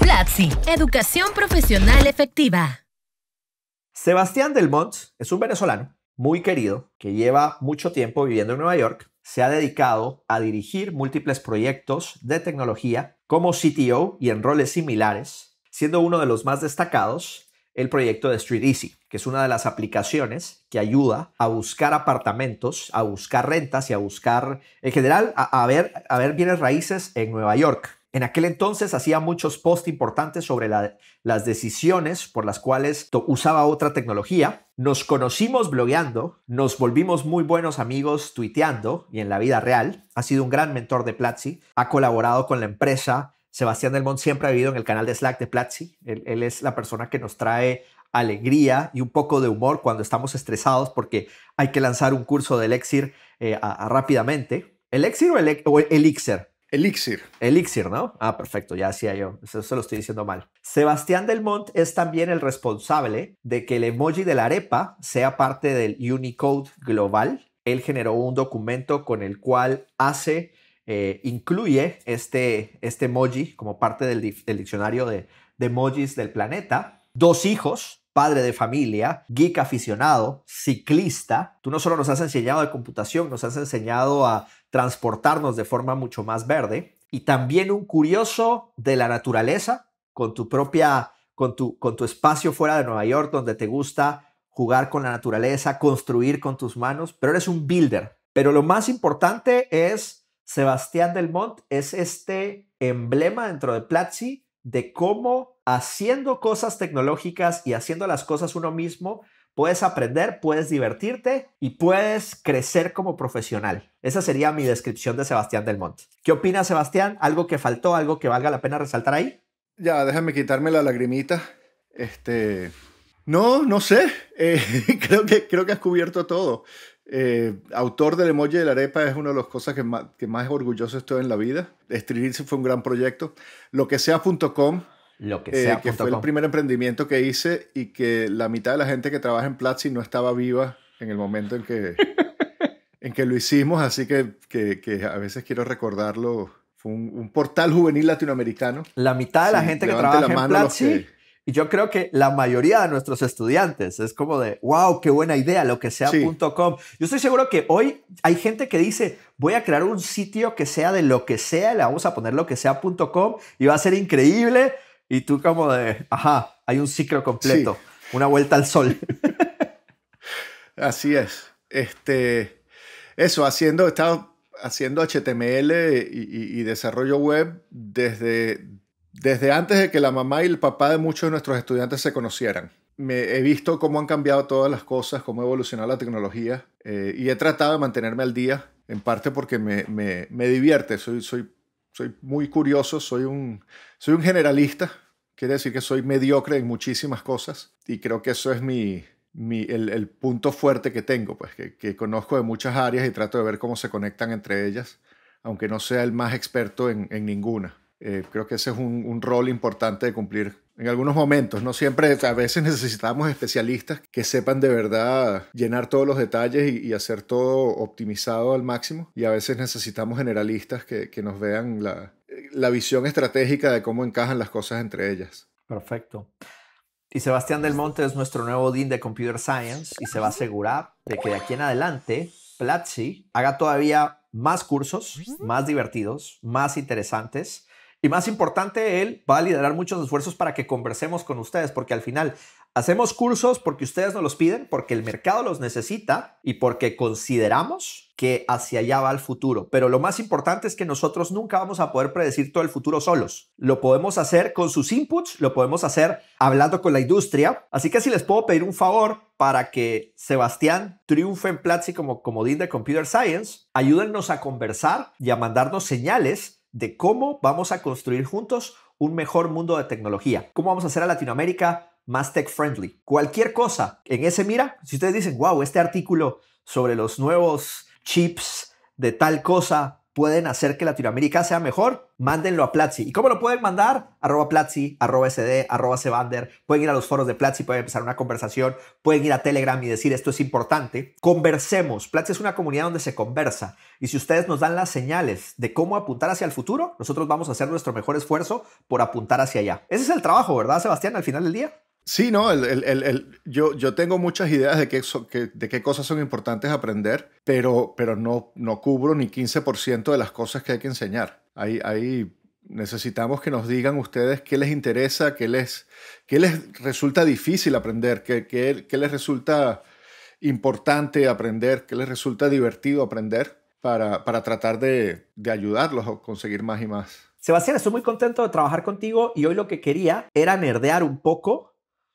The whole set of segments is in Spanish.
Platzi, educación profesional efectiva. Sebastián Delmont es un venezolano muy querido que lleva mucho tiempo viviendo en Nueva York. Se ha dedicado a dirigir múltiples proyectos de tecnología como CTO y en roles similares, siendo uno de los más destacados el proyecto de Street Easy, que es una de las aplicaciones que ayuda a buscar apartamentos, a buscar rentas y a buscar, en general, a a ver bienes raíces en Nueva York. En aquel entonces hacía muchos posts importantes sobre las decisiones por las cuales usaba otra tecnología. Nos conocimos blogueando, nos volvimos muy buenos amigos tuiteando y en la vida real. Ha sido un gran mentor de Platzi, ha colaborado con la empresa. Sebastián Delmont siempre ha vivido en el canal de Slack de Platzi. Él, es la persona que nos trae alegría y un poco de humor cuando estamos estresados porque hay que lanzar un curso de Elixir eh, rápidamente. ¿Elixir el, o Elixir? Elixir. Elixir, ¿no? Ah, perfecto, ya hacía yo. Eso lo estoy diciendo mal. Sebastián Del es también el responsable de que el emoji de la arepa sea parte del Unicode global. Él generó un documento con el cual hace, eh, incluye este, este emoji como parte del, diccionario de, de emojis del planeta. Dos hijos, padre de familia, geek aficionado, ciclista. Tú no solo nos has enseñado de computación, nos has enseñado a transportarnos de forma mucho más verde y también un curioso de la naturaleza con tu propia con tu con tu espacio fuera de Nueva York donde te gusta jugar con la naturaleza, construir con tus manos, pero eres un builder. Pero lo más importante es Sebastián Del es este emblema dentro de Platzi de cómo haciendo cosas tecnológicas y haciendo las cosas uno mismo, puedes aprender, puedes divertirte y puedes crecer como profesional. Esa sería mi descripción de Sebastián del Monte. ¿Qué opinas, Sebastián? ¿Algo que faltó, algo que valga la pena resaltar ahí? Ya, déjame quitarme la lagrimita. Este, no, no sé. Eh, creo, que, creo que has cubierto todo. Eh, autor del emoji de la arepa es una de las cosas que más, orgulloso estoy en la vida. Estridirse fue un gran proyecto. Lo que sea.com, lo que, eh, sea. que fue el primer emprendimiento que hice y que la mitad de la gente que trabaja en Platzi no estaba viva en el momento en que, en que lo hicimos, así que, que, a veces quiero recordarlo. Fue un, portal juvenil latinoamericano. La mitad de la gente que trabaja en Platzi y yo creo que la mayoría de nuestros estudiantes es como de, wow, qué buena idea, lo que sea.com. Yo estoy seguro que hoy hay gente que dice, voy a crear un sitio que sea de lo que sea, le vamos a poner lo que sea.com y va a ser increíble. Y tú como de, ajá, hay un ciclo completo, una vuelta al sol. Así es. Este, eso, haciendo, estaba haciendo HTML y desarrollo web desde, desde antes de que la mamá y el papá de muchos de nuestros estudiantes se conocieran. Me he visto cómo han cambiado todas las cosas, cómo ha evolucionado la tecnología eh, y he tratado de mantenerme al día, en parte porque me, divierte, soy, soy, soy muy curioso, soy un, soy un generalista, quiere decir que soy mediocre en muchísimas cosas y creo que eso es mi, el, punto fuerte que tengo, pues que, conozco de muchas áreas y trato de ver cómo se conectan entre ellas, aunque no sea el más experto en ninguna. Eh, creo que ese es un, rol importante de cumplir en algunos momentos, no siempre, a veces necesitamos especialistas que sepan de verdad llenar todos los detalles y, y hacer todo optimizado al máximo y a veces necesitamos generalistas que, que nos vean la, la visión estratégica de cómo encajan las cosas entre ellas. Perfecto. Y Sebastián del Monte es nuestro nuevo Dean de Computer Science y se va a asegurar de que de aquí en adelante Platzi haga todavía más cursos, más divertidos, más interesantes y más importante, él va a liderar muchos esfuerzos para que conversemos con ustedes, porque al final hacemos cursos porque ustedes nos los piden, porque el mercado los necesita y porque consideramos que hacia allá va el futuro. Pero lo más importante es que nosotros nunca vamos a poder predecir todo el futuro solos. Lo podemos hacer con sus inputs, lo podemos hacer hablando con la industria. Así que si les puedo pedir un favor para que Sebastián triunfe en Platzi como comodín de Computer Science, ayúdennos a conversar y a mandarnos señales de cómo vamos a construir juntos un mejor mundo de tecnología, cómo vamos a hacer a Latinoamérica más tech friendly. Cualquier cosa en ese mira, si ustedes dicen, wow, este artículo sobre los nuevos chips de tal cosa pueden hacer que Latinoamérica sea mejor, mándenlo a Platzi. ¿Y cómo lo pueden mandar? Arroba Platzi, arroba SD, arroba Sebander. Pueden ir a los foros de Platzi, pueden empezar una conversación, pueden ir a Telegram y decir esto es importante. Conversemos. Platzi es una comunidad donde se conversa. Y si ustedes nos dan las señales de cómo apuntar hacia el futuro, nosotros vamos a hacer nuestro mejor esfuerzo por apuntar hacia allá. Ese es el trabajo, ¿verdad, Sebastián, al final del día? Sí, no, yo, tengo muchas ideas de qué, cosas son importantes aprender, pero, no, cubro ni 15% de las cosas que hay que enseñar. Ahí necesitamos que nos digan ustedes qué les interesa, qué les, resulta difícil aprender, qué, les resulta importante aprender, qué les resulta divertido aprender para, tratar de, de ayudarlos a conseguir más y más. Sebastián, estoy muy contento de trabajar contigo y hoy lo que quería era nerdear un poco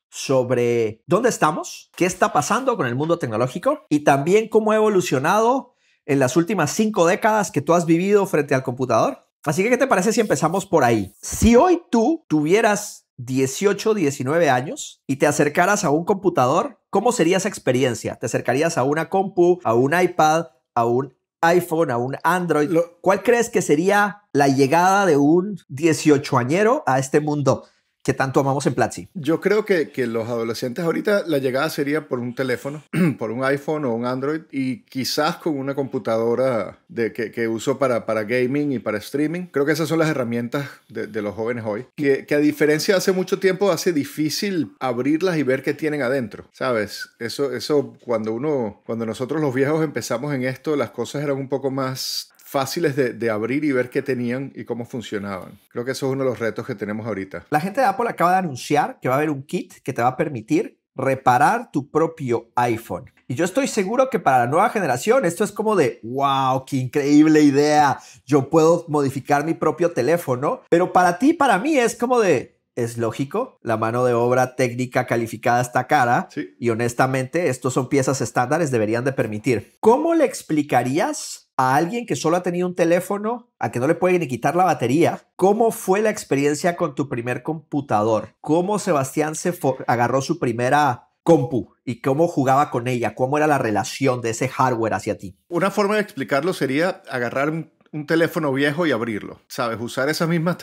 sobre dónde estamos, qué está pasando con el mundo tecnológico y también cómo ha evolucionado en las últimas cinco décadas que tú has vivido frente al computador. Así que, ¿qué te parece si empezamos por ahí? Si hoy tú tuvieras 18, 19 años y te acercaras a un computador, ¿cómo sería esa experiencia? ¿Te acercarías a una compu, a un iPad, a un iPhone, a un Android? ¿Cuál crees que sería la llegada de un 18añero a este mundo? que tanto amamos en Platzi? Yo creo que, que los adolescentes ahorita la llegada sería por un teléfono, por un iPhone o un Android y quizás con una computadora de, que, que uso para, para gaming y para streaming. Creo que esas son las herramientas de, los jóvenes hoy, que, que, a diferencia de hace mucho tiempo hace difícil abrirlas y ver qué tienen adentro, ¿sabes? Eso, eso cuando uno, cuando nosotros los viejos empezamos en esto, las cosas eran un poco más fáciles de, abrir y ver qué tenían y cómo funcionaban. Creo que eso es uno de los retos que tenemos ahorita. La gente de Apple acaba de anunciar que va a haber un kit que te va a permitir reparar tu propio iPhone. Y yo estoy seguro que para la nueva generación esto es como de, wow, qué increíble idea, yo puedo modificar mi propio teléfono, pero para ti, para mí es como de, es lógico, la mano de obra técnica calificada está cara y honestamente estos son piezas estándares, deberían de permitir. ¿Cómo le explicarías a alguien que solo ha tenido un teléfono, a que no le pueden ni quitar la batería. ¿Cómo fue la experiencia con tu primer computador? ¿Cómo Sebastián se agarró su primera compu y cómo jugaba con ella? ¿Cómo era la relación de ese hardware hacia ti? Una forma de explicarlo sería agarrar un un teléfono viejo y abrirlo, ¿sabes? Usar esas mismas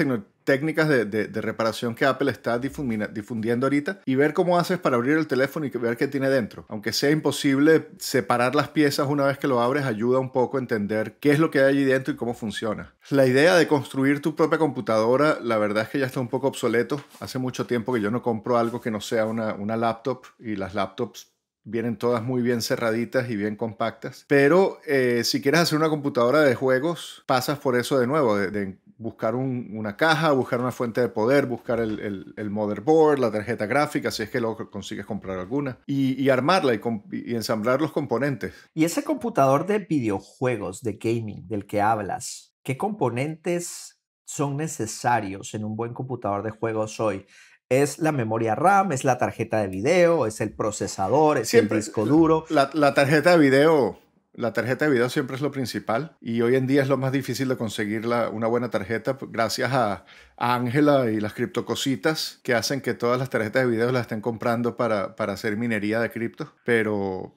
técnicas de, reparación que Apple está difundiendo ahorita y ver cómo haces para abrir el teléfono y ver qué tiene dentro. Aunque sea imposible separar las piezas una vez que lo abres, ayuda un poco a entender qué es lo que hay allí dentro y cómo funciona. La idea de construir tu propia computadora, la verdad es que ya está un poco obsoleto. Hace mucho tiempo que yo no compro algo que no sea una laptop y las laptops Vienen todas muy bien cerraditas y bien compactas. Pero eh, si quieres hacer una computadora de juegos, pasas por eso de nuevo, de, buscar una caja, buscar una fuente de poder, buscar el, motherboard, la tarjeta gráfica, si es que luego consigues comprar alguna, y, armarla y, y, ensamblar los componentes. ¿Y ese computador de videojuegos, de gaming, del que hablas, qué componentes son necesarios en un buen computador de juegos hoy? es la memoria RAM, es la tarjeta de video, es el procesador, es el disco duro. La, tarjeta de video. La tarjeta de video siempre es lo principal y hoy en día es lo más difícil de conseguir una buena tarjeta gracias a Ángela y las criptocositas que hacen que todas las tarjetas de video las estén comprando para, hacer minería de cripto. Pero,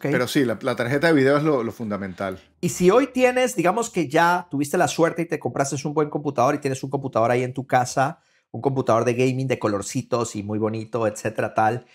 Pero sí, la, tarjeta de video es lo, lo, fundamental. Y si hoy tienes, digamos que ya tuviste la suerte y te compraste un buen computador y tienes un computador ahí en tu casa un computador de gaming de colorcitos y muy bonito, etcétera, tal.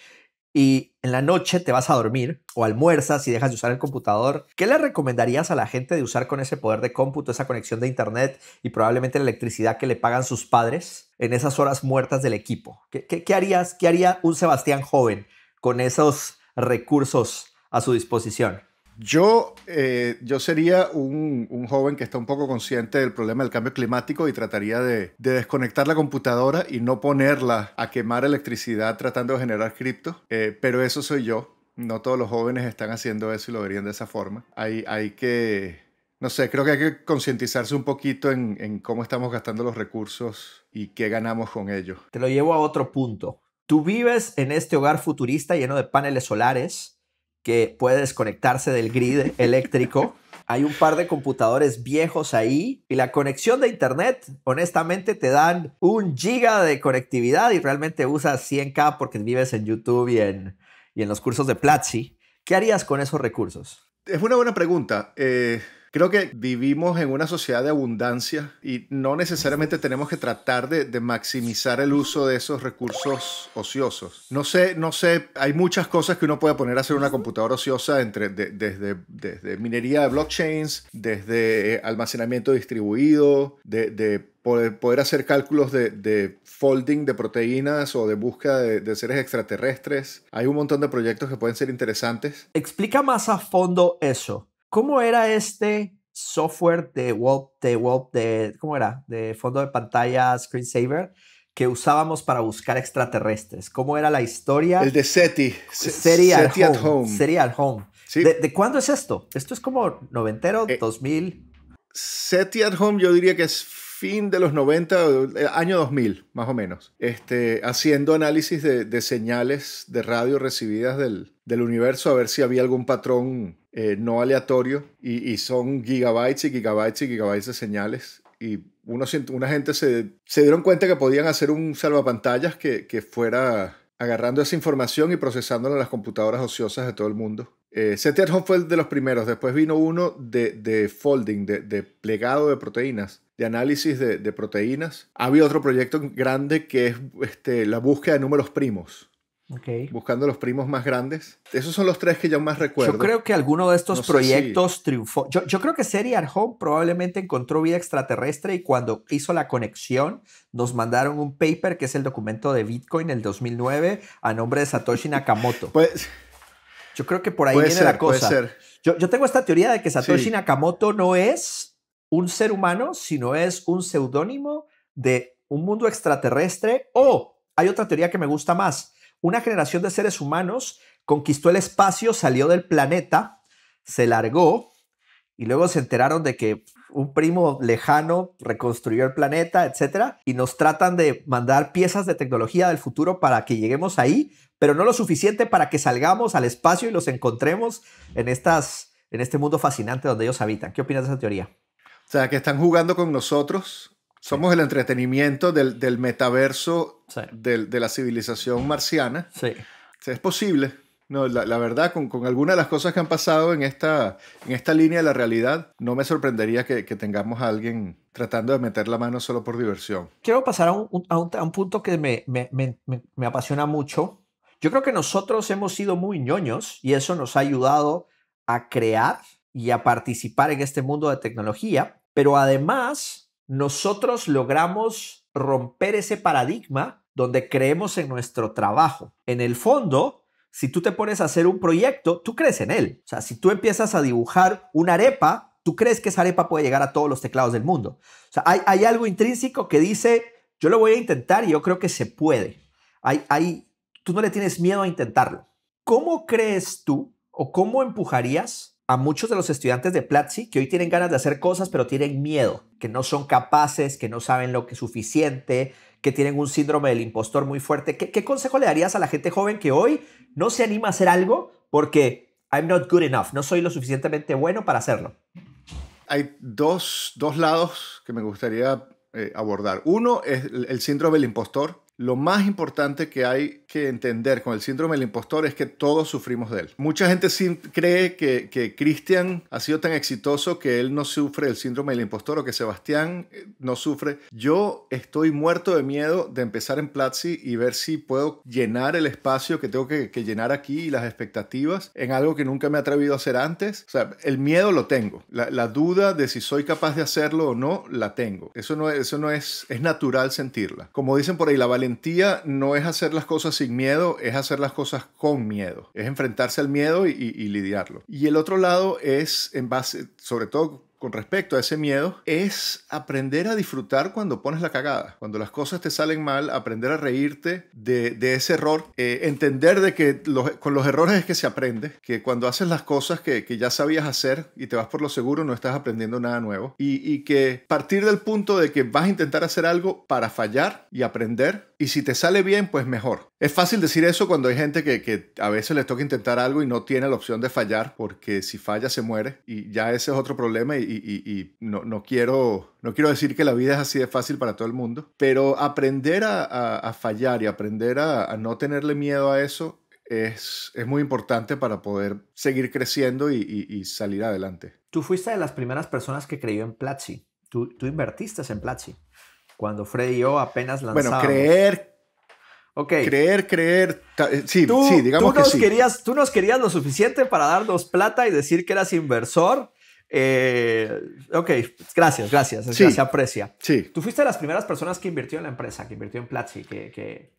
Y en la noche te vas a dormir o almuerzas y dejas de usar el computador. ¿Qué le recomendarías a la gente de usar con ese poder de cómputo, esa conexión de internet y probablemente la electricidad que le pagan sus padres en esas horas muertas del equipo? ¿Qué, harías? ¿Qué haría un Sebastián joven con esos recursos a su disposición? Yo, eh, yo sería un, joven que está un poco consciente del problema del cambio climático y trataría de, desconectar la computadora y no ponerla a quemar electricidad tratando de generar cripto, eh, pero eso soy yo. No todos los jóvenes están haciendo eso y lo verían de esa forma. Hay, hay que, no sé, creo que hay que concientizarse un poquito en, en cómo estamos gastando los recursos y qué ganamos con ellos. Te lo llevo a otro punto. Tú vives en este hogar futurista lleno de paneles solares que puede desconectarse del grid eléctrico. Hay un par de computadores viejos ahí y la conexión de internet, honestamente, te dan un giga de conectividad y realmente usas 100k porque vives en YouTube y en, y en los cursos de Platzi. ¿Qué harías con esos recursos? Es una buena pregunta. Eh, Creo que vivimos en una sociedad de abundancia y no necesariamente tenemos que tratar de, maximizar el uso de esos recursos ociosos. No sé, no sé, hay muchas cosas que uno puede poner a hacer una computadora ociosa entre, desde, minería de blockchains, desde almacenamiento distribuido, de, Poder, poder, hacer cálculos de, folding de proteínas o de búsqueda de, de, seres extraterrestres. Hay un montón de proyectos que pueden ser interesantes. Explica más a fondo eso. ¿Cómo era este software de de, de ¿cómo era? De fondo de pantalla, screensaver, que usábamos para buscar extraterrestres. ¿Cómo era la historia? El de SETI. SETI at, Home. SETI at Home. ¿De, cuándo es esto? Esto es como noventero, 2000. Eh, SETI at Home yo diría que es fin de los 90, eh, año 2000, más o menos, este, haciendo análisis de, señales de radio recibidas del, del universo, a ver si había algún patrón eh, no aleatorio y, son gigabytes y gigabytes y gigabytes de señales. Y una gente se, dieron cuenta que podían hacer un salvapantallas que, que fuera agarrando esa información y procesándola en las computadoras ociosas de todo el mundo. Eh, fue de los primeros, después vino uno de, de folding, de, de, plegado de proteínas, de análisis de, de, proteínas. Había otro proyecto grande que es este, la búsqueda de números primos. Buscando los primos más grandes. Esos son los tres que yo más recuerdo. Yo creo que alguno de estos proyectos triunfó. Yo, creo que Serial Home probablemente encontró vida extraterrestre y cuando hizo la conexión nos mandaron un paper que es el documento de Bitcoin del 2009 a nombre de Satoshi Nakamoto. pues, yo creo que por ahí viene la cosa. Yo, tengo esta teoría de que Satoshi Nakamoto no es un ser humano, sino es un seudónimo de un mundo extraterrestre o hay otra teoría que me gusta más una generación de seres humanos conquistó el espacio, salió del planeta, se largó y luego se enteraron de que un primo lejano reconstruyó el planeta, etcétera, y nos tratan de mandar piezas de tecnología del futuro para que lleguemos ahí, pero no lo suficiente para que salgamos al espacio y los encontremos en estas en este mundo fascinante donde ellos habitan. ¿Qué opinas de esa teoría? O sea, que están jugando con nosotros somos el entretenimiento del, metaverso de la civilización marciana. Sí. es posible. No, la, verdad, con, algunas de las cosas que han pasado en esta, en esta línea de la realidad, no me sorprendería que, tengamos a alguien tratando de meter la mano solo por diversión. Quiero pasar a un, punto que me, me, apasiona mucho. Yo creo que nosotros hemos sido muy ñoños y eso nos ha ayudado a crear y a participar en este mundo de tecnología, pero además nosotros logramos romper ese paradigma donde creemos en nuestro trabajo. En el fondo, si tú te pones a hacer un proyecto, tú crees en él. O sea, si tú empiezas a dibujar una arepa, tú crees que esa arepa puede llegar a todos los teclados del mundo. O sea, hay, algo intrínseco que dice, yo lo voy a intentar y yo creo que se puede. Hay, hay, tú no le tienes miedo a intentarlo. ¿Cómo crees tú o cómo empujarías a muchos de los estudiantes de Platzi que hoy tienen ganas de hacer cosas pero tienen miedo, que no son capaces, que no saben lo que es suficiente, que tienen un síndrome del impostor muy fuerte. ¿Qué, consejo le darías a la gente joven que hoy no se anima a hacer algo porque I'm not good enough, no soy lo suficientemente bueno para hacerlo? Hay dos, lados que me gustaría eh, abordar. Uno es el síndrome del impostor. Lo más importante que hay que entender con el síndrome del impostor es que todos sufrimos de él. Mucha gente cree que, que Cristian ha sido tan exitoso que él no sufre el síndrome del impostor o que Sebastián eh, no sufre. Yo estoy muerto de miedo de empezar en Platzi y ver si puedo llenar el espacio que tengo que, llenar aquí y las expectativas en algo que nunca me he atrevido a hacer antes. O sea, el miedo lo tengo. La, la duda de si soy capaz de hacerlo o no, la tengo. Eso no, eso no es, es natural sentirla. Como dicen por ahí, la valentía no es hacer las cosas sin miedo es hacer las cosas con miedo, es enfrentarse al miedo y, lidiarlo. Y el otro lado es, en base, sobre todo con respecto a ese miedo es aprender a disfrutar cuando pones la cagada, cuando las cosas te salen mal, aprender a reírte de, ese error, eh, entender de que con los errores es que se aprende, que cuando haces las cosas que, ya sabías hacer y te vas por lo seguro no estás aprendiendo nada nuevo y que partir del punto de que vas a intentar hacer algo para fallar y aprender y si te sale bien, pues mejor. Es fácil decir eso cuando hay gente que, a veces le toca intentar algo y no tiene la opción de fallar, porque si falla se muere y ya ese es otro problema y, no, quiero, no quiero decir que la vida es así de fácil para todo el mundo, pero aprender a, fallar y aprender a, no tenerle miedo a eso es, muy importante para poder seguir creciendo y, salir adelante. Tú fuiste de las primeras personas que creyó en Platzi. Tú, tú invertiste en Platzi cuando Fred y yo apenas lanzamos. Bueno, creer. Ok. Creer, creer. Eh, sí, sí, digamos tú nos que Querías, tú nos querías lo suficiente para darnos plata y decir que eras inversor. Eh, ok, gracias, gracias, se aprecia. Sí. Tú fuiste de las primeras personas que invirtió en la empresa, que invirtió en Platzi, que, que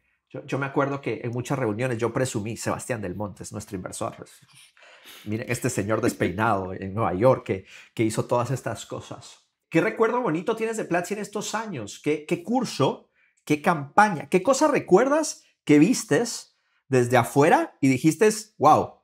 yo, me acuerdo que en muchas reuniones yo presumí, Sebastián del montes es nuestro inversor. Miren, este señor despeinado en Nueva York que, que hizo todas estas cosas. ¿Qué recuerdo bonito tienes de Platzi en estos años? ¿Qué, qué curso? ¿Qué campaña? ¿Qué cosa recuerdas que vistes desde afuera y dijiste, wow,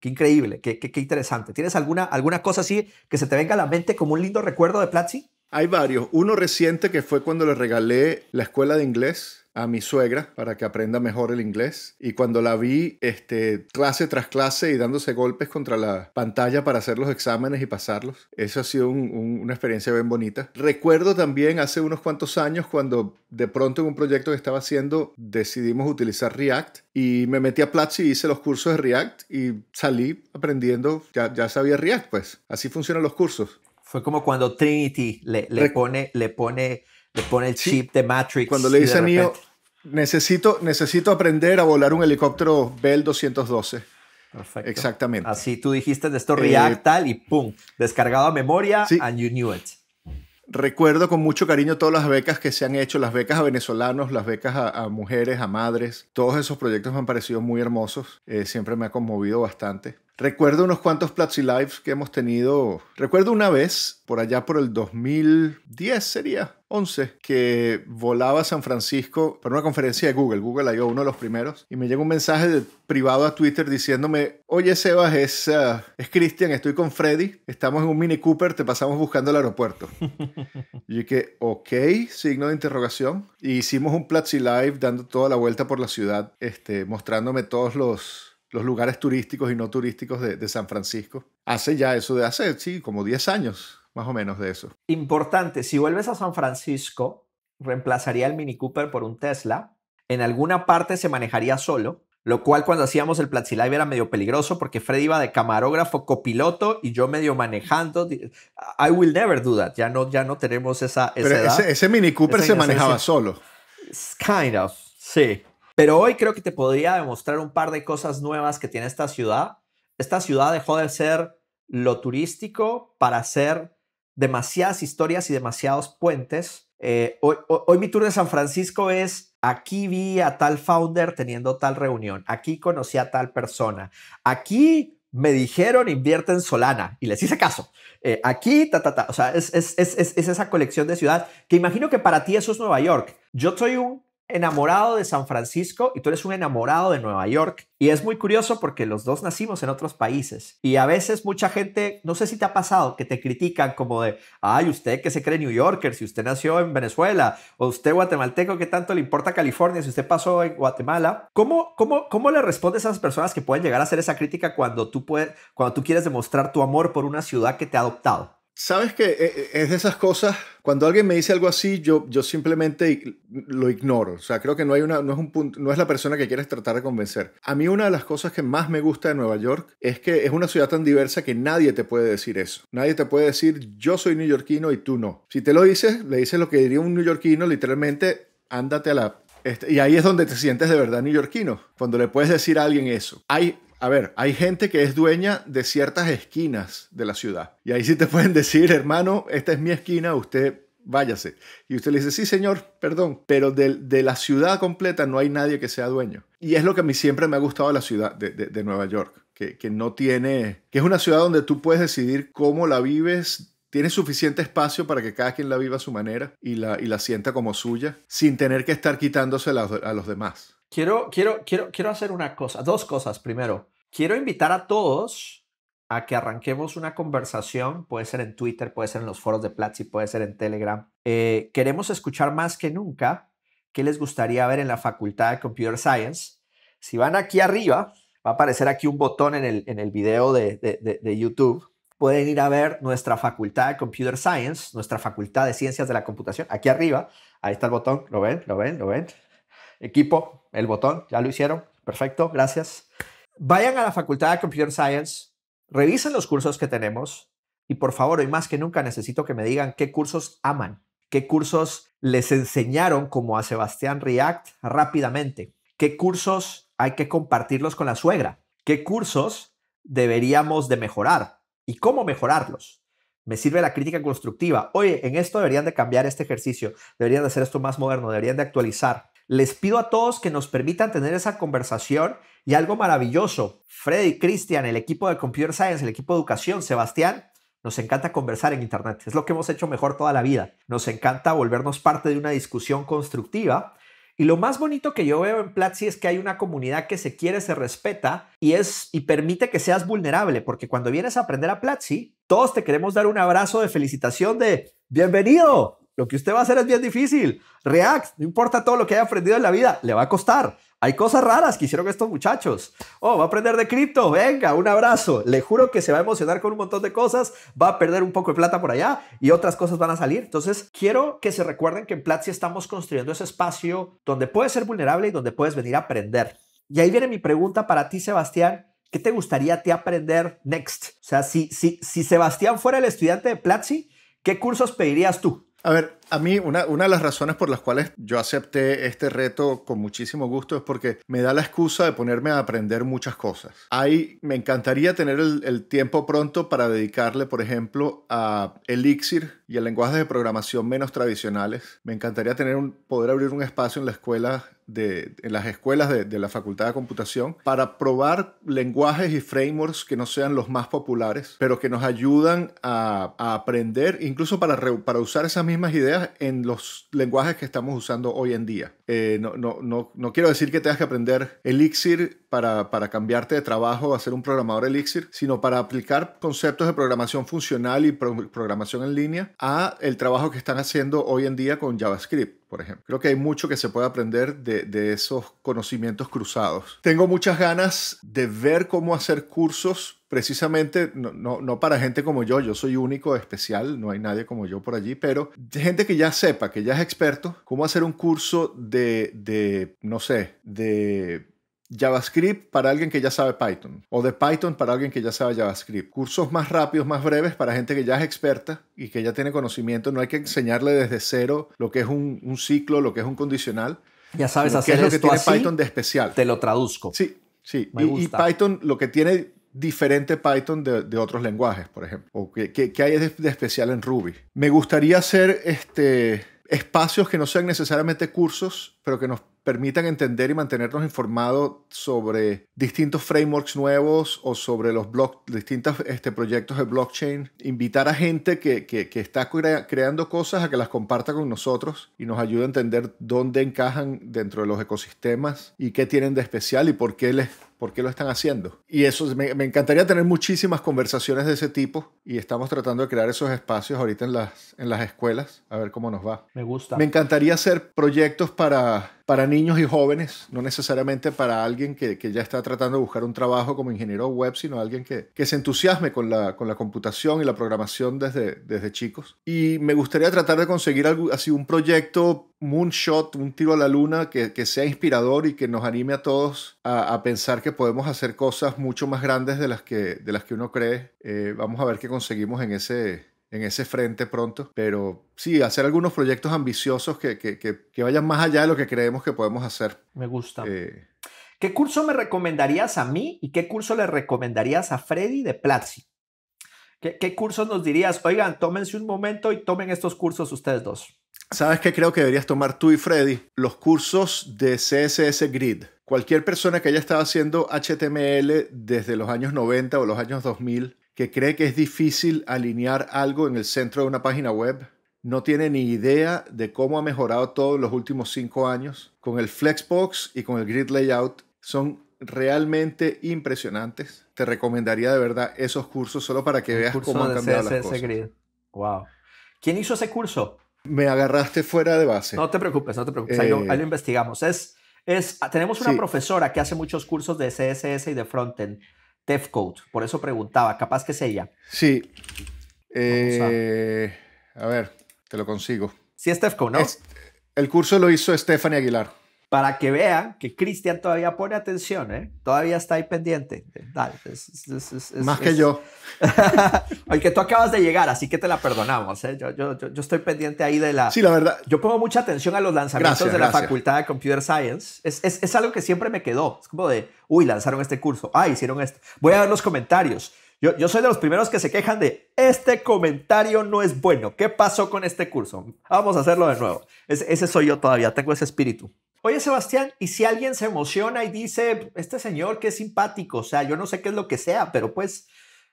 qué increíble, qué, interesante? ¿Tienes alguna, alguna cosa así que se te venga a la mente como un lindo recuerdo de Platzi? Hay varios. Uno reciente que fue cuando le regalé la escuela de inglés a mi suegra para que aprenda mejor el inglés. Y cuando la vi este, clase tras clase y dándose golpes contra la pantalla para hacer los exámenes y pasarlos, eso ha sido una experiencia bien bonita. Recuerdo también hace unos cuantos años cuando de pronto en un proyecto que estaba haciendo decidimos utilizar React y me metí a Platzi y hice los cursos de React y salí aprendiendo, ya, ya sabía React pues, así funcionan los cursos. Fue como cuando Trinity le, le pone, le pone le pone el chip de Matrix. Cuando le dice a mí, necesito, necesito aprender a volar un helicóptero Bell 212. Perfecto. Exactamente. Así tú dijiste de esto eh, React tal y pum, descargado a memoria and you knew it. Recuerdo con mucho cariño todas las becas que se han hecho, las becas a venezolanos, las becas a, mujeres, a madres. Todos esos proyectos me han parecido muy hermosos. Eh, siempre me ha conmovido bastante. Recuerdo unos cuantos Platzi Lives que hemos tenido. Recuerdo una vez, por allá por el 2010 sería, 11, que volaba a San Francisco para una conferencia de Google, Google I.O., uno de los primeros, y me llega un mensaje privado a Twitter diciéndome, oye Sebas, es, ah, es Cristian, estoy con Freddy, estamos en un Mini Cooper, te pasamos buscando el aeropuerto. y dije, ok, signo de interrogación. Y e hicimos un Platzi Live dando toda la vuelta por la ciudad, este, mostrándome todos los los lugares turísticos y no turísticos de, San Francisco. Hace ya eso de hace, sí, como 10 años, más o menos de eso. Importante, si vuelves a San Francisco, reemplazaría el Mini Cooper por un Tesla. En alguna parte se manejaría solo, lo cual cuando hacíamos el Platzi Live era medio peligroso porque Fred iba de camarógrafo, copiloto y yo medio manejando. I will never do that. Ya no, ya no tenemos esa, Pero edad. Ese, Mini Cooper se manejaba solo. Kind of, sí. Pero hoy creo que te podría demostrar un par de cosas nuevas que tiene esta ciudad. Esta ciudad dejó de ser lo turístico para ser demasiadas historias y demasiados puentes. Eh, hoy, mi tour de San Francisco es aquí vi a tal founder teniendo tal reunión, aquí conocí a tal persona, aquí me dijeron invierte en Solana y les hice caso. Eh, aquí, ta, ta, ta. O sea, es, es, esa colección de ciudad que imagino que para ti eso es Nueva York. Yo soy un enamorado de San Francisco y tú eres un enamorado de Nueva York. Y es muy curioso porque los dos nacimos en otros países. Y a veces mucha gente, no sé si te ha pasado, que te critican como de, ay, usted que se cree New Yorker, si usted nació en Venezuela, o usted guatemalteco, que tanto le importa California si usted pasó en Guatemala? ¿Cómo, cómo, cómo le respondes a esas personas que pueden llegar a hacer esa crítica cuando tú, puedes, cuando tú quieres demostrar tu amor por una ciudad que te ha adoptado? Sabes que e, es de esas cosas, cuando alguien me dice algo así, yo, yo simplemente lo ignoro. O sea, creo que no, hay una, es un no es la persona que quieres tratar de convencer. A mí una de las cosas que más me gusta de Nueva York es que es una ciudad tan diversa que nadie te puede decir eso. Nadie te puede decir yo soy neoyorquino y tú no. Si te lo dices, le dices lo que diría un neoyorquino, literalmente ándate a la... Este, y ahí es donde te sientes de verdad neoyorquino, cuando le puedes decir a alguien eso. Hay a ver, hay gente que es dueña de ciertas esquinas de la ciudad. Y ahí sí te pueden decir, hermano, esta es mi esquina, usted váyase. Y usted le dice, sí, señor, perdón, pero de, la ciudad completa no hay nadie que sea dueño. Y es lo que a mí siempre me ha gustado de la ciudad de, Nueva York, que, no tiene, que es una ciudad donde tú puedes decidir cómo la vives, tiene suficiente espacio para que cada quien la viva a su manera y la, y la sienta como suya, sin tener que estar quitándose a, los demás. Quiero, quiero, quiero, quiero hacer una cosa, dos cosas primero. Quiero invitar a todos a que arranquemos una conversación, puede ser en Twitter, puede ser en los foros de Platzi, puede ser en Telegram. Eh, queremos escuchar más que nunca qué les gustaría ver en la Facultad de Computer Science. Si van aquí arriba, va a aparecer aquí un botón en el, en el video de, de, de YouTube pueden ir a ver nuestra facultad de Computer Science, nuestra facultad de Ciencias de la Computación, aquí arriba, ahí está el botón, lo ven, lo ven, lo ven, equipo, el botón, ya lo hicieron, perfecto, gracias. Vayan a la Facultad de Computer Science, revisen los cursos que tenemos y por favor, hoy más que nunca necesito que me digan qué cursos aman, qué cursos les enseñaron como a Sebastián React rápidamente, qué cursos hay que compartirlos con la suegra, qué cursos deberíamos de mejorar y cómo mejorarlos. Me sirve la crítica constructiva. Oye, en esto deberían de cambiar este ejercicio, deberían de hacer esto más moderno, deberían de actualizar. Les pido a todos que nos permitan tener esa conversación y algo maravilloso. Freddy, Cristian, el equipo de Computer Science, el equipo de educación, Sebastián, nos encanta conversar en Internet. Es lo que hemos hecho mejor toda la vida. Nos encanta volvernos parte de una discusión constructiva. Y lo más bonito que yo veo en Platzi es que hay una comunidad que se quiere, se respeta y es y permite que seas vulnerable, porque cuando vienes a aprender a Platzi, todos te queremos dar un abrazo de felicitación de bienvenido, lo que usted va a hacer es bien difícil. React, no importa todo lo que haya aprendido en la vida, le va a costar. Hay cosas raras que hicieron estos muchachos. Oh, va a aprender de cripto, venga, un abrazo. Le juro que se va a emocionar con un montón de cosas, va a perder un poco de plata por allá y otras cosas van a salir. Entonces, quiero que se recuerden que en Platzi estamos construyendo ese espacio donde puedes ser vulnerable y donde puedes venir a aprender. Y ahí viene mi pregunta para ti, Sebastián. ¿Qué te gustaría a ti aprender next? O sea, si, si, si Sebastián fuera el estudiante de Platzi, ¿qué cursos pedirías tú? A ver, a mí, una, una de las razones por las cuales yo acepté este reto con muchísimo gusto es porque me da la excusa de ponerme a aprender muchas cosas. Ahí me encantaría tener el, tiempo pronto para dedicarle, por ejemplo, a Elixir y a lenguajes de programación menos tradicionales. Me encantaría tener un, poder abrir un espacio en la escuela de, las escuelas de, la Facultad de Computación para probar lenguajes y frameworks que no sean los más populares, pero que nos ayudan a, aprender, incluso para, para usar esas mismas ideas en los lenguajes que estamos usando hoy en día. Eh, no, no, quiero decir que tengas que aprender Elixir para, para cambiarte de trabajo o ser un programador Elixir, sino para aplicar conceptos de programación funcional y programación en línea a el trabajo que están haciendo hoy en día con JavaScript por ejemplo. Creo que hay mucho que se puede aprender de, de, esos conocimientos cruzados. Tengo muchas ganas de ver cómo hacer cursos precisamente no, no, para gente como yo, yo soy único, especial, no hay nadie como yo por allí, pero gente que ya sepa, que ya es experto, cómo hacer un curso de, no sé, de JavaScript para alguien que ya sabe Python o de Python para alguien que ya sabe JavaScript. Cursos más rápidos, más breves para gente que ya es experta y que ya tiene conocimiento. No hay que enseñarle desde cero lo que es un, ciclo, lo que es un condicional. Ya sabes hacer es lo que tiene Python de especial. Te lo traduzco. Sí, sí. y Python lo que tiene diferente Python de, otros lenguajes, por ejemplo? ¿O qué, hay de, especial en Ruby? Me gustaría hacer este, espacios que no sean necesariamente cursos, pero que nos permitan entender y mantenernos informados sobre distintos frameworks nuevos o sobre los distintos este, proyectos de blockchain. Invitar a gente que, está creando cosas a que las comparta con nosotros y nos ayude a entender dónde encajan dentro de los ecosistemas y qué tienen de especial y por qué les ¿Por qué lo están haciendo? Y eso, me, encantaría tener muchísimas conversaciones de ese tipo y estamos tratando de crear esos espacios ahorita en las, en las escuelas, a ver cómo nos va. Me gusta. Me encantaría hacer proyectos para para niños y jóvenes, no necesariamente para alguien que, que ya está tratando de buscar un trabajo como ingeniero web, sino alguien que, que se entusiasme con la, con la computación y la programación desde, desde chicos. Y me gustaría tratar de conseguir algo, así un proyecto moonshot, un tiro a la luna que, que, sea inspirador y que nos anime a todos a, a, pensar que podemos hacer cosas mucho más grandes de las que, de las que uno cree. Eh, vamos a ver qué conseguimos en ese, en ese frente pronto, pero sí, hacer algunos proyectos ambiciosos que, vayan más allá de lo que creemos que podemos hacer. Me gusta. Eh, ¿Qué curso me recomendarías a mí y qué curso le recomendarías a Freddy de Platzi? ¿Qué, curso nos dirías? Oigan, tómense un momento y tomen estos cursos ustedes dos. ¿Sabes qué creo que deberías tomar tú y Freddy? Los cursos de CSS Grid. Cualquier persona que haya estado haciendo HTML desde los años 90 o los años 2000 que cree que es difícil alinear algo en el centro de una página web, no tiene ni idea de cómo ha mejorado todo en los últimos cinco años. Con el Flexbox y con el Grid Layout son realmente impresionantes. Te recomendaría de verdad esos cursos solo para que veas cómo han cambiado Grid. Wow. ¿Quién hizo ese curso? Me agarraste fuera de base. No te preocupes, no te preocupes. ahí, lo, eh, investigamos. Es, es, tenemos una profesora que hace muchos cursos de CSS y de frontend. DevCode. Por eso preguntaba, capaz que sea ella. Sí. Eh, a... ver, te lo consigo. Sí, es Tefco, ¿no? el curso lo hizo Stephanie Aguilar para que vea que Cristian todavía pone atención, ¿eh? todavía está ahí pendiente. Más que yo. Aunque tú acabas de llegar, así que te la perdonamos. ¿eh? Yo, estoy pendiente ahí de la... Sí, la verdad. Yo pongo mucha atención a los lanzamientos de la Facultad de Computer Science. Es, algo que siempre me quedó. Es como de, uy, lanzaron este curso, ah, hicieron esto. Voy a ver los comentarios. yo soy de los primeros que se quejan de, este comentario no es bueno. ¿Qué pasó con este curso? Vamos a hacerlo de nuevo. ese soy yo todavía, tengo ese espíritu. Oye, Sebastián, y si alguien se emociona y dice, este señor que es simpático, o sea, yo no sé qué es lo que sea, pero pues,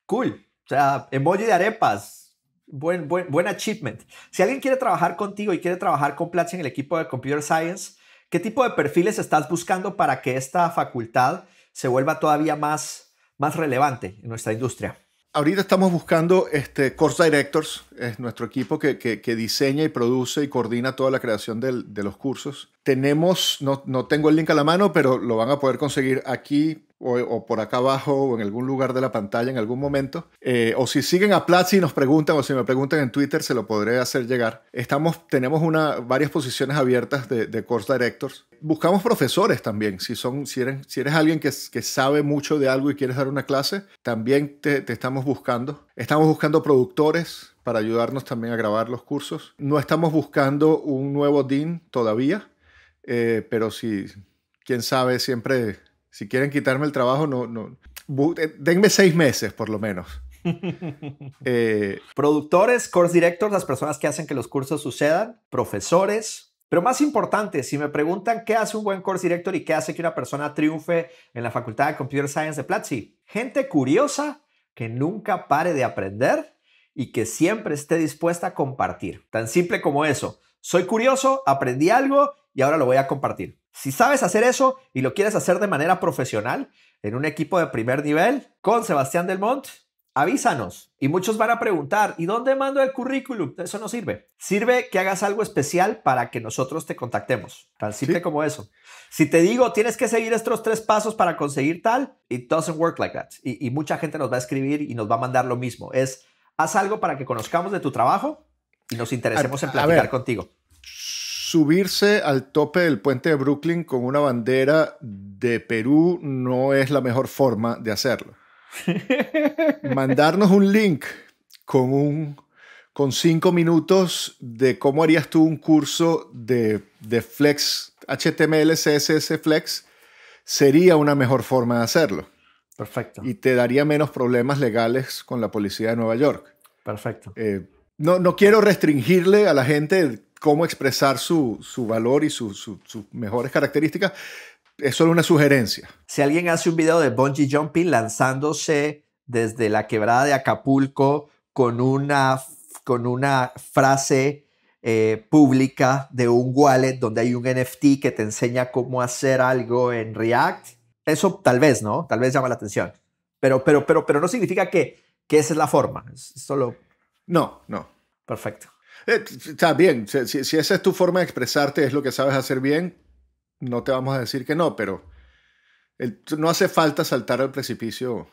cool. O sea, emoji de arepas, buen, buen, buen achievement. Si alguien quiere trabajar contigo y quiere trabajar con Platzi en el equipo de Computer Science, ¿qué tipo de perfiles estás buscando para que esta facultad se vuelva todavía más, más relevante en nuestra industria? Ahorita estamos buscando este, Course Directors, es nuestro equipo que, que, diseña y produce y coordina toda la creación de los cursos. Tenemos, no, no, tengo el link a la mano, pero lo van a poder conseguir aquí o, por acá abajo o en algún lugar de la pantalla en algún momento. Eh, o si siguen a Platzi y nos preguntan o si me preguntan en Twitter, se lo podré hacer llegar. Estamos, tenemos una, varias posiciones abiertas de, de Course Directors. Buscamos profesores también. Si, son, si, eres, si eres alguien que, que sabe mucho de algo y quieres dar una clase, también te, te estamos buscando. Estamos buscando productores para ayudarnos también a grabar los cursos. No estamos buscando un nuevo dean todavía. Eh, pero si, quién sabe, siempre, si quieren quitarme el trabajo, no, no, eh, denme seis meses por lo menos. Eh, productores, course directors, las personas que hacen que los cursos sucedan, profesores. Pero más importante, si me preguntan qué hace un buen course director y qué hace que una persona triunfe en la Facultad de Computer Science de Platzi, gente curiosa que nunca pare de aprender y que siempre esté dispuesta a compartir. Tan simple como eso. Soy curioso, aprendí algo y ahora lo voy a compartir. Si sabes hacer eso y lo quieres hacer de manera profesional en un equipo de primer nivel con Sebastián Del avísanos. Y muchos van a preguntar, ¿y dónde mando el currículum? Eso no sirve. Sirve que hagas algo especial para que nosotros te contactemos. Tan simple como eso. Si te digo, tienes que seguir estos tres pasos para conseguir tal, it doesn't work like that. Y, mucha gente nos va a escribir y nos va a mandar lo mismo. Es, haz algo para que conozcamos de tu trabajo y nos interesemos en platicar contigo subirse al tope del puente de Brooklyn con una bandera de Perú no es la mejor forma de hacerlo. Mandarnos un link con un con cinco minutos de cómo harías tú un curso de, Flex, HTML, CSS Flex, sería una mejor forma de hacerlo. Perfecto. Y te daría menos problemas legales con la policía de Nueva York. Perfecto. Eh, no, no quiero restringirle a la gente cómo expresar su, su valor y sus mejores características, es solo una sugerencia. Si alguien hace un video de bungee jumping lanzándose desde la quebrada de Acapulco con una, con una frase eh, pública de un wallet donde hay un NFT que te enseña cómo hacer algo en React, eso tal vez, ¿no? Tal vez llama la atención. Pero, pero, pero, pero no significa que, que esa es la forma. solo... No, no. Perfecto está eh, bien, si, esa es tu forma de expresarte, es lo que sabes hacer bien, no te vamos a decir que no, pero no hace falta saltar al precipicio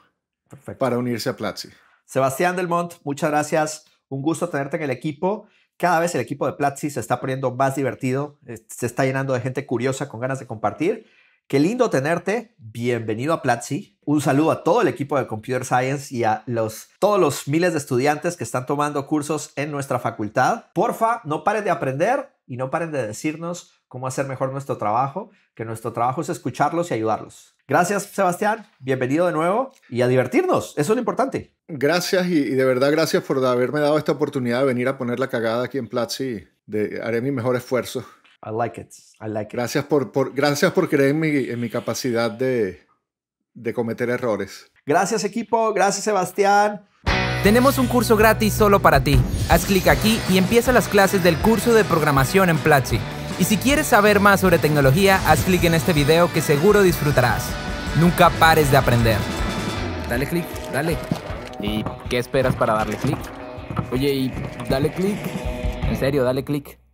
para unirse a Platzi. Sebastián Delmont, muchas gracias. Un gusto tenerte en el equipo. Cada vez el equipo de Platzi se está poniendo más divertido, se está llenando de gente curiosa con ganas de compartir. Qué lindo tenerte. Bienvenido a Platzi un saludo a todo el equipo de Computer Science y a los, todos los miles de estudiantes que están tomando cursos en nuestra facultad. Porfa, no paren de aprender y no paren de decirnos cómo hacer mejor nuestro trabajo, que nuestro trabajo es escucharlos y ayudarlos. Gracias, Sebastián. Bienvenido de nuevo y a divertirnos. Eso es lo importante. Gracias y, de verdad gracias por haberme dado esta oportunidad de venir a poner la cagada aquí en Platzi. De, haré mi mejor esfuerzo. I like it. I like it. Gracias por, por gracias por creer en mi capacidad de, de cometer errores. Gracias equipo, gracias Sebastián. Tenemos un curso gratis solo para ti. Haz clic aquí y empieza las clases del curso de programación en Platzi. Y si quieres saber más sobre tecnología, haz clic en este video que seguro disfrutarás. Nunca pares de aprender. Dale clic, dale. ¿Y qué esperas para darle clic? Oye, y dale clic. En serio, dale clic.